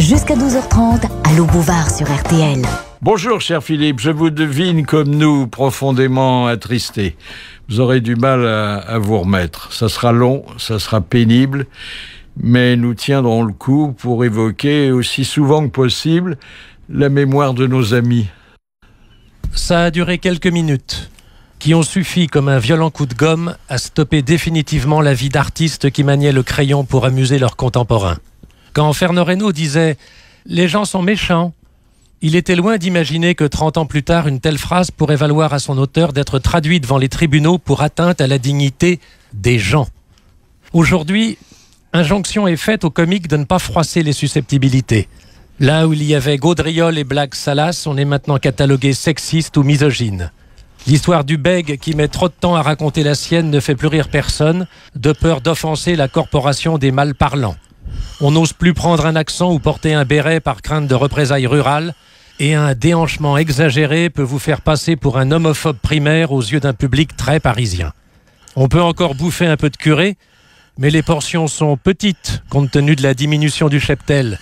jusqu'à 12h30 à bouvard sur RTL. Bonjour cher Philippe, je vous devine comme nous profondément attristé. Vous aurez du mal à, à vous remettre. Ça sera long, ça sera pénible, mais nous tiendrons le coup pour évoquer aussi souvent que possible la mémoire de nos amis. Ça a duré quelques minutes qui ont suffi comme un violent coup de gomme à stopper définitivement la vie d'artistes qui maniaient le crayon pour amuser leurs contemporains. Quand Fernand Reynaud disait Les gens sont méchants, il était loin d'imaginer que 30 ans plus tard, une telle phrase pourrait valoir à son auteur d'être traduite devant les tribunaux pour atteinte à la dignité des gens. Aujourd'hui, injonction est faite aux comiques de ne pas froisser les susceptibilités. Là où il y avait Gaudriol et Black Salas, on est maintenant catalogué sexiste ou misogyne. L'histoire du bègue qui met trop de temps à raconter la sienne ne fait plus rire personne, de peur d'offenser la corporation des parlants. On n'ose plus prendre un accent ou porter un béret par crainte de représailles rurales, et un déhanchement exagéré peut vous faire passer pour un homophobe primaire aux yeux d'un public très parisien. On peut encore bouffer un peu de curé, mais les portions sont petites compte tenu de la diminution du cheptel.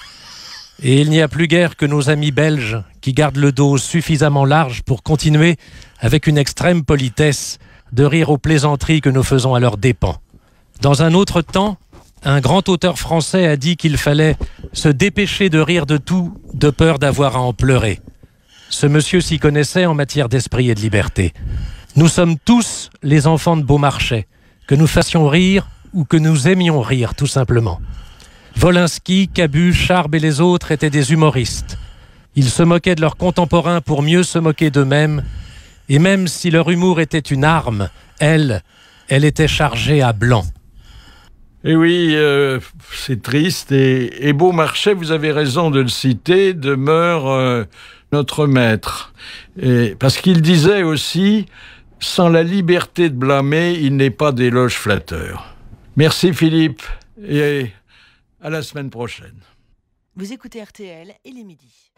Et il n'y a plus guère que nos amis belges qui gardent le dos suffisamment large pour continuer, avec une extrême politesse, de rire aux plaisanteries que nous faisons à leurs dépens. Dans un autre temps, un grand auteur français a dit qu'il fallait se dépêcher de rire de tout, de peur d'avoir à en pleurer. Ce monsieur s'y connaissait en matière d'esprit et de liberté. Nous sommes tous les enfants de Beaumarchais, que nous fassions rire ou que nous aimions rire, tout simplement. Volinsky, Cabu, Charb et les autres étaient des humoristes. Ils se moquaient de leurs contemporains pour mieux se moquer d'eux-mêmes, et même si leur humour était une arme, elle, elle était chargée à blanc. Et eh oui, euh, c'est triste. Et, Beaumarchais, vous avez raison de le citer, demeure euh, notre maître. Et, parce qu'il disait aussi, sans la liberté de blâmer, il n'est pas d'éloge flatteur. Merci Philippe et à la semaine prochaine. Vous écoutez RTL et les midis.